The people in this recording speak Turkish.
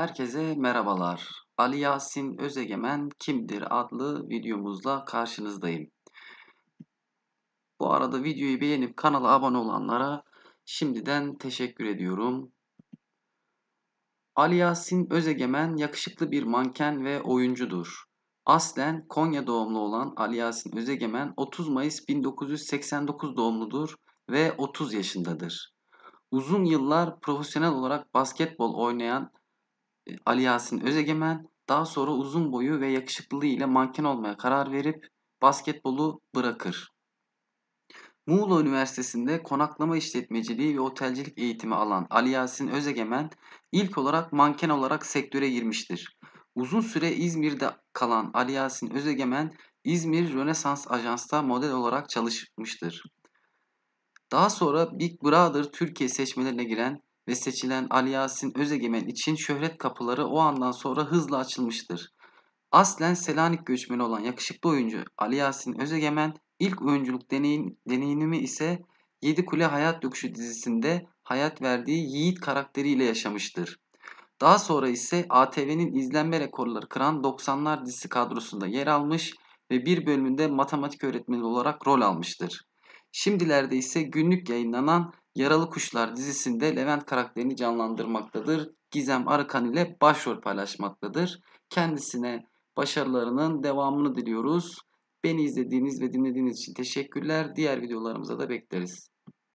Herkese merhabalar. Ali Yasin Özegemen Kimdir adlı videomuzla karşınızdayım. Bu arada videoyu beğenip kanala abone olanlara şimdiden teşekkür ediyorum. Ali Yasin Özegemen yakışıklı bir manken ve oyuncudur. Aslen Konya doğumlu olan Ali Yasin Özegemen 30 Mayıs 1989 doğumludur ve 30 yaşındadır. Uzun yıllar profesyonel olarak basketbol oynayan Ali Yasin Özegemen daha sonra uzun boyu ve yakışıklılığı ile manken olmaya karar verip basketbolu bırakır. Muğla Üniversitesi'nde konaklama işletmeciliği ve otelcilik eğitimi alan Ali Yasin Özegemen ilk olarak manken olarak sektöre girmiştir. Uzun süre İzmir'de kalan Ali Yasin Özegemen İzmir Rönesans Ajans'ta model olarak çalışmıştır. Daha sonra Big Brother Türkiye seçmelerine giren ve seçilen Ali Yasin Özegemen için şöhret kapıları o andan sonra hızla açılmıştır. Aslen Selanik göçmeni olan yakışıklı oyuncu Ali Yasin Özegemen ilk oyunculuk deneyim, deneyimi ise 7 Kule Hayat Döküşü dizisinde hayat verdiği Yiğit karakteriyle yaşamıştır. Daha sonra ise ATV'nin izlenme rekorları kıran 90'lar dizisi kadrosunda yer almış ve bir bölümünde matematik öğretmeni olarak rol almıştır. Şimdilerde ise günlük yayınlanan Yaralı Kuşlar dizisinde Levent karakterini canlandırmaktadır. Gizem Arıkan ile başrol paylaşmaktadır. Kendisine başarılarının devamını diliyoruz. Beni izlediğiniz ve dinlediğiniz için teşekkürler. Diğer videolarımıza da bekleriz.